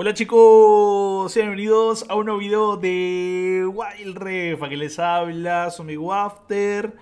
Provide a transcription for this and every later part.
Hola chicos, sean bienvenidos a un nuevo video de Wild Refa a que les habla su amigo After.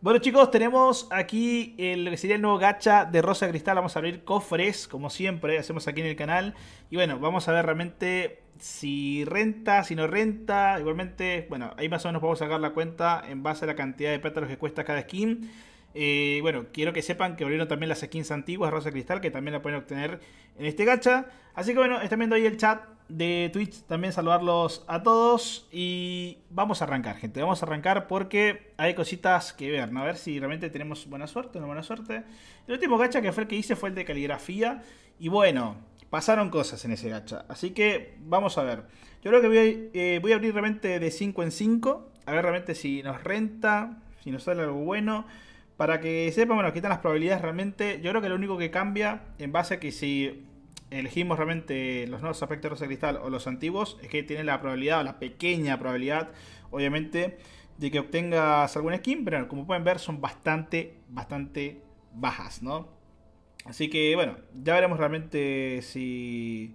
Bueno chicos, tenemos aquí el, que sería el nuevo gacha de Rosa Cristal, vamos a abrir cofres, como siempre, hacemos aquí en el canal. Y bueno, vamos a ver realmente si renta, si no renta, igualmente, bueno, ahí más o menos podemos sacar la cuenta en base a la cantidad de pétalos que cuesta cada skin. Eh, bueno, quiero que sepan que volvieron también las skins antiguas Rosa Cristal, que también la pueden obtener en este gacha. Así que bueno, están viendo ahí el chat de Twitch, también saludarlos a todos. Y vamos a arrancar, gente. Vamos a arrancar porque hay cositas que ver, A ver si realmente tenemos buena suerte o no buena suerte. El último gacha que fue el que hice fue el de caligrafía. Y bueno, pasaron cosas en ese gacha. Así que vamos a ver. Yo creo que voy eh, voy a abrir realmente de 5 en 5. A ver realmente si nos renta, si nos sale algo bueno. Para que sepan, bueno, quitan las probabilidades realmente. Yo creo que lo único que cambia en base a que si elegimos realmente los nuevos aspectos de cristal o los antiguos es que tiene la probabilidad o la pequeña probabilidad, obviamente, de que obtengas alguna skin, pero como pueden ver son bastante, bastante bajas, ¿no? Así que bueno, ya veremos realmente si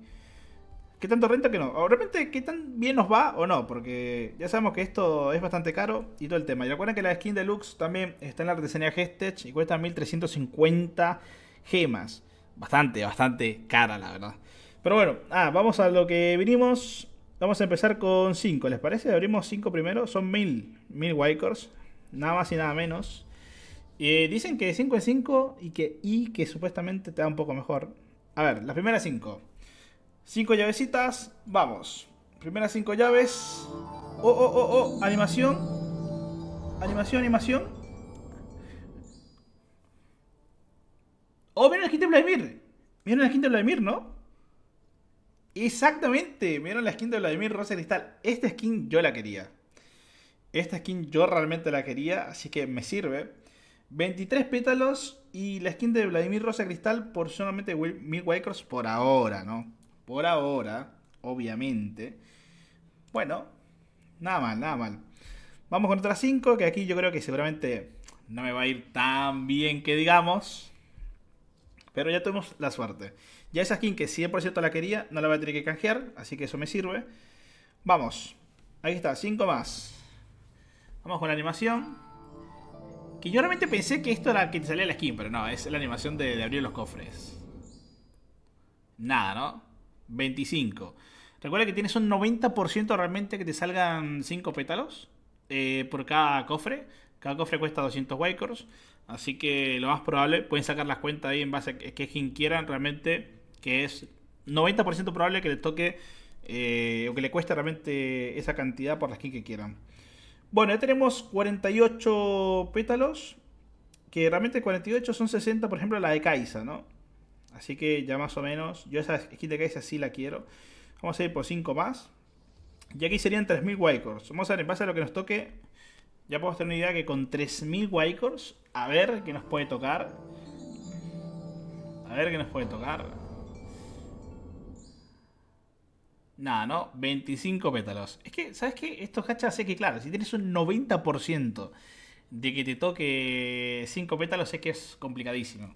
qué tanto renta que no. O repente qué tan bien nos va o no, porque ya sabemos que esto es bastante caro y todo el tema. Y recuerden que la skin deluxe también está en la artesanía Gestech y cuesta 1350 gemas. Bastante, bastante cara, la verdad. Pero bueno, ah, vamos a lo que vinimos. Vamos a empezar con 5, ¿les parece? Abrimos 5 primero, son 1000, 1000 Wycors, nada más y nada menos. Eh, dicen que 5 es 5 y que, y que supuestamente te da un poco mejor. A ver, las primeras 5. Cinco llavecitas, vamos. Primeras cinco llaves. Oh, oh, oh, oh, animación. Animación, animación. Oh, vieron la skin de Vladimir. Vieron la skin de Vladimir, ¿no? Exactamente, vieron la skin de Vladimir Rosa Cristal. Esta skin yo la quería. Esta skin yo realmente la quería, así que me sirve. 23 pétalos y la skin de Vladimir Rosa Cristal por solamente mil Waycross por ahora, ¿no? por ahora, obviamente. Bueno, nada mal, nada mal. Vamos con otras 5, que aquí yo creo que seguramente no me va a ir tan bien que digamos. Pero ya tenemos la suerte. Ya esa skin que 100% la quería, no la voy a tener que canjear, así que eso me sirve. Vamos, ahí está, 5 más. Vamos con la animación. Que yo realmente pensé que esto era que te salía la skin, pero no, es la animación de abrir los cofres. Nada, ¿no? 25. Recuerda que tienes un 90% realmente que te salgan 5 pétalos eh, por cada cofre. Cada cofre cuesta 200 wakers, Así que lo más probable, pueden sacar las cuentas ahí en base a que, quien quieran realmente, que es 90% probable que le toque eh, o que le cueste realmente esa cantidad por las skin que quieran. Bueno, ya tenemos 48 pétalos, que realmente 48 son 60, por ejemplo, la de Kaisa, ¿no? Así que ya más o menos, yo esa skin de esa sí la quiero. Vamos a ir por 5 más. Y aquí serían 3.000 Wycors. Vamos a ver, en base a lo que nos toque, ya podemos tener una idea que con 3.000 Wycors, a ver qué nos puede tocar. A ver qué nos puede tocar. Nada, ¿no? 25 pétalos. Es que, ¿sabes qué? Estos cachas sé que, claro, si tienes un 90% de que te toque 5 pétalos, es que es complicadísimo.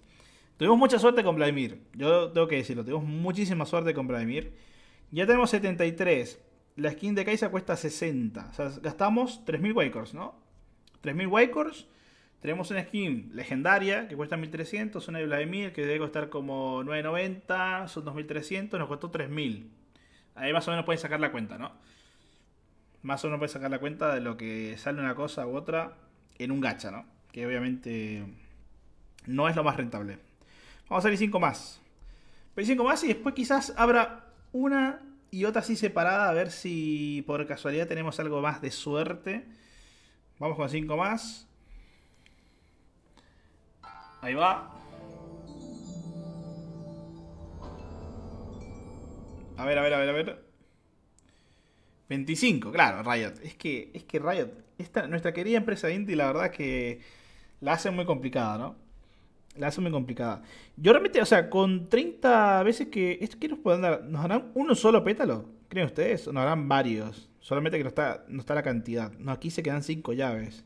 Tuvimos mucha suerte con Vladimir. Yo tengo que decirlo, tuvimos muchísima suerte con Vladimir. Ya tenemos 73. La skin de Kaisa cuesta 60. O sea, gastamos 3.000 Wakers, ¿no? 3.000 Wakers. Tenemos una skin legendaria que cuesta 1.300. Una de Vladimir que debe costar como 9.90. Son 2.300. Nos costó 3.000. Ahí más o menos pueden sacar la cuenta, ¿no? Más o menos pueden sacar la cuenta de lo que sale una cosa u otra en un gacha, ¿no? Que obviamente no es lo más rentable. Vamos a abrir 5 más. 25 más y después quizás abra una y otra así separada a ver si por casualidad tenemos algo más de suerte. Vamos con 5 más. Ahí va. A ver, a ver, a ver, a ver. 25, claro, Riot. Es que, es que Riot, nuestra querida empresa de Inti, la verdad que la hace muy complicada, ¿no? La hace muy complicada. Yo realmente, o sea, con 30 veces que. ¿Esto qué nos pueden dar? ¿Nos harán uno solo pétalo? ¿Creen ustedes? ¿O nos harán varios? Solamente que no está, no está la cantidad. No, aquí se quedan 5 llaves.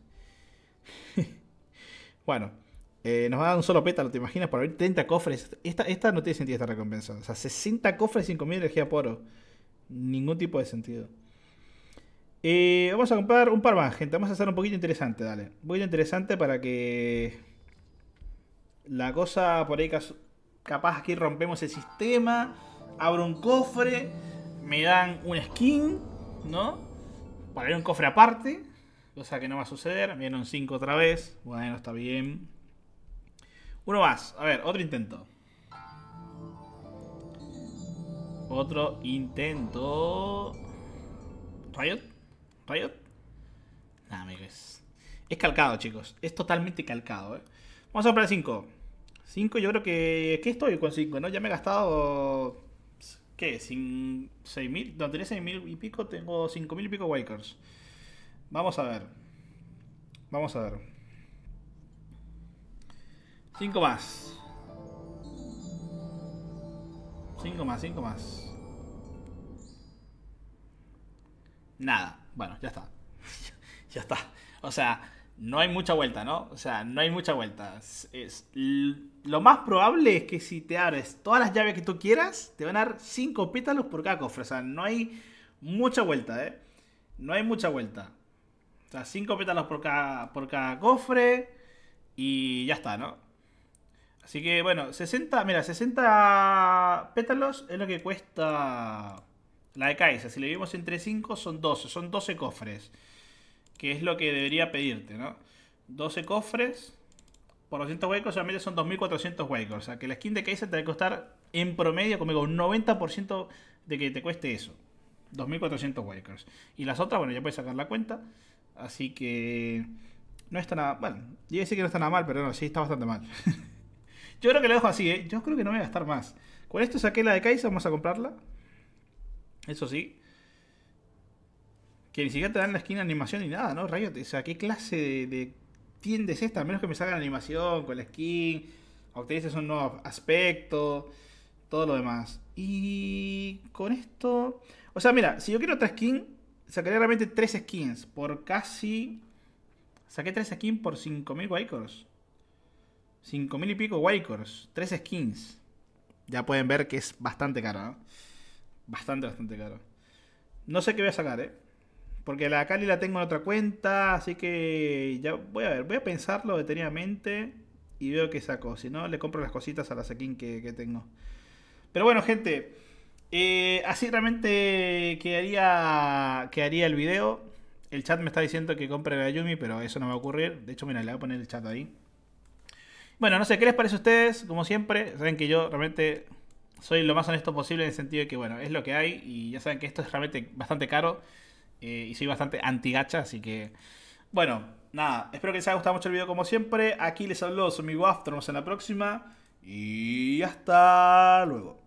bueno, eh, nos va a dar un solo pétalo, ¿te imaginas? Para abrir 30 cofres. Esta, esta no tiene sentido esta recompensa. O sea, 60 cofres, 5.000 energía poro. Ningún tipo de sentido. Eh, vamos a comprar un par más, gente. Vamos a hacer un poquito interesante, dale. Un poquito interesante para que la cosa por ahí capaz aquí rompemos el sistema, abro un cofre, me dan un skin, ¿no? Para ir un cofre aparte, cosa que no va a suceder. Me dieron 5 otra vez, bueno, está bien. Uno más, a ver, otro intento. Otro intento. ¿Riot? ¿Riot? Nada, amigos. Es calcado, chicos. Es totalmente calcado, eh. Vamos a comprar 5. 5 yo creo que... ¿Qué estoy con 5? ¿no? Ya me he gastado... ¿Qué? Sin, 6.000... No, tenía 6.000 y pico. Tengo 5.000 y pico Wakers. Vamos a ver. Vamos a ver. 5 más. 5 más, 5 más. Nada. Bueno, ya está. ya está. O sea, no hay mucha vuelta, ¿no? O sea, no hay mucha vuelta. Es, lo más probable es que si te abres todas las llaves que tú quieras, te van a dar 5 pétalos por cada cofre. O sea, no hay mucha vuelta, ¿eh? No hay mucha vuelta. O sea, 5 pétalos por cada, por cada cofre y ya está, ¿no? Así que bueno, 60, mira, 60 pétalos es lo que cuesta la de Kaisa, Si le vivimos entre 5 son 12, son 12 cofres que es lo que debería pedirte, ¿no? 12 cofres por 200 huecos, solamente son 2400 huecos. O sea, que la skin de Kaiser te va a costar en promedio, conmigo, un 90% de que te cueste eso. 2400 huecos. Y las otras, bueno, ya puedes sacar la cuenta. Así que no está nada. Bueno, yo decir que no está nada mal, pero no, sí está bastante mal. yo creo que la dejo así, ¿eh? Yo creo que no voy a gastar más. Con esto saqué la de Kaiser, vamos a comprarla. Eso sí que ni siquiera te dan la skin animación ni nada, ¿no? Riot, o sea, ¿qué clase de, tiendes es esta? A menos que me salgan animación con la skin, Obtenes un nuevo aspecto, todo lo demás. Y con esto... O sea, mira, si yo quiero otra skin, Sacaré realmente tres skins por casi... Saqué tres skins por 5.000 Wycors. 5.000 y pico Wycors. Tres skins. Ya pueden ver que es bastante caro, ¿no? Bastante, bastante caro. No sé qué voy a sacar, ¿eh? Porque la Cali la tengo en otra cuenta, así que ya voy a ver, voy a pensarlo detenidamente y veo qué saco. Si no, le compro las cositas a la Sekin que, tengo. Pero bueno, gente, eh, así realmente quedaría, quedaría el video. El chat me está diciendo que compre la Yumi, pero eso no va a ocurrir. De hecho, mira, le voy a poner el chat ahí. Bueno, no sé, ¿qué les parece a ustedes? Como siempre, saben que yo realmente soy lo más honesto posible en el sentido de que, bueno, es lo que hay y ya saben que esto es realmente bastante caro. Eh, y soy bastante anti-gacha, así que. Bueno, nada. Espero que les haya gustado mucho el video como siempre. Aquí les hablo, soy amigo After. Nos vemos en la próxima. Y hasta luego.